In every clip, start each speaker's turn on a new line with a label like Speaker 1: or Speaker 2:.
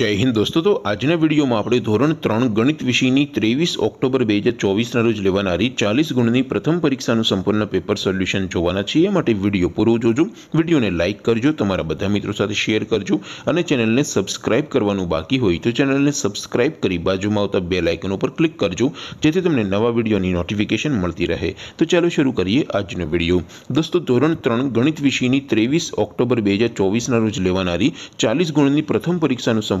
Speaker 1: જય હિન્દ દોસ્તો તો આજના વિડીયોમાં આપણે ધોરણ ત્રણ ગણિત વિષયની ત્રેવીસ ઓક્ટોબર બે હજાર ચોવીસના રોજ લેવાનારી ચાલીસ ગુણની પ્રથમ પરીક્ષાનું સંપૂર્ણ પેપર સોલ્યુશન જોવાના છીએ માટે વિડીયો પૂરો જોજો વિડીયોને લાઇક કરજો તમારા બધા મિત્રો સાથે શેર કરજો અને ચેનલને સબસ્ક્રાઇબ કરવાનું બાકી હોય તો ચેનલને સબસ્ક્રાઇબ કરી બાજુમાં આવતા બે લાઇકન ઉપર ક્લિક કરજો જેથી તમને નવા વિડીયોની નોટિફિકેશન મળતી રહે તો ચાલો શરૂ કરીએ આજનો વિડીયો દોસ્તો ધોરણ ત્રણ ગણિત વિષયની ત્રેવીસ ઓક્ટોબર બે હજાર ચોવીસના રોજ લેવાનારી ચાલીસ ગુણની પ્રથમ પરીક્ષાનું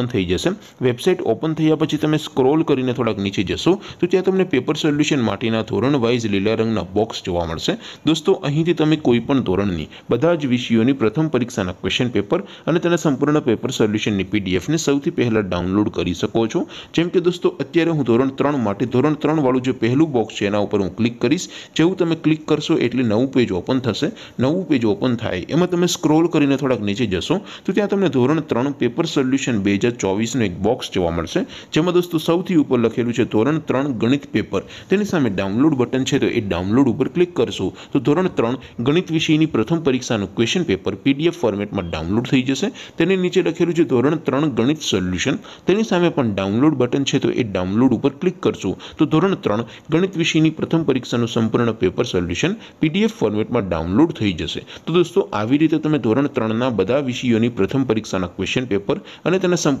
Speaker 1: ઓપન થઈ જશે વેબસાઇટ ઓપન થયા પછી તમે સ્ક્રોલ કરીને થોડાક નીચે જશો તો ત્યાં તમને પેપર સોલ્યુશન માટેના ધોરણ વાઇઝ લીલા રંગના બોક્સ જોવા મળશે દોસ્તો અહીંથી તમે કોઈપણ ધોરણની બધા જ વિષયોની પ્રથમ પરીક્ષાના ક્વેશ્ચન પેપર અને તેના સંપૂર્ણ પેપર સોલ્યુશનની પીડીએફને સૌથી પહેલાં ડાઉનલોડ કરી શકો છો જેમ કે દોસ્તો અત્યારે હું ધોરણ ત્રણ માટે ધોરણ ત્રણવાળું જે પહેલું બોક્સ છે એના ઉપર હું ક્લિક કરીશ જેવું તમે ક્લિક કરશો એટલે નવું પેજ ઓપન થશે નવું પેજ ઓપન થાય એમાં તમે સ્ક્રોલ કરીને થોડાક નીચે જશો તો ત્યાં તમને ધોરણ ત્રણ પેપર સોલ્યુશન બે હજાર હજાર ચોવીસનું એક બોક્સ જોવા મળશે જેમાં દોસ્તો સૌથી ઉપર લખેલું છે ધોરણ ત્રણ ગણિત પેપર તેની સામે ડાઉનલોડ બટન છે તો એ ડાઉનલોડ ઉપર ક્લિક કરશો તો ધોરણ ત્રણ ગણિત વિષયની પ્રથમ પરીક્ષાનું ક્વેશ્ચન પેપર પીડીએફ ફોર્મેટમાં ડાઉનલોડ થઈ જશે તેની નીચે લખેલું છે ધોરણ ત્રણ ગણિત સોલ્યુશન તેની સામે પણ ડાઉનલોડ બટન છે તો એ ડાઉનલોડ ઉપર ક્લિક કરશો તો ધોરણ ત્રણ ગણિત વિષયની પ્રથમ પરીક્ષાનું સંપૂર્ણ પેપર સોલ્યુશન પીડીએફ ફોર્મેટમાં ડાઉનલોડ થઈ જશે તો દોસ્તો આવી રીતે તમે ધોરણ ત્રણના બધા વિષયોની પ્રથમ પરીક્ષાના ક્વેશ્ચન પેપર અને તેના સંપૂર્ણ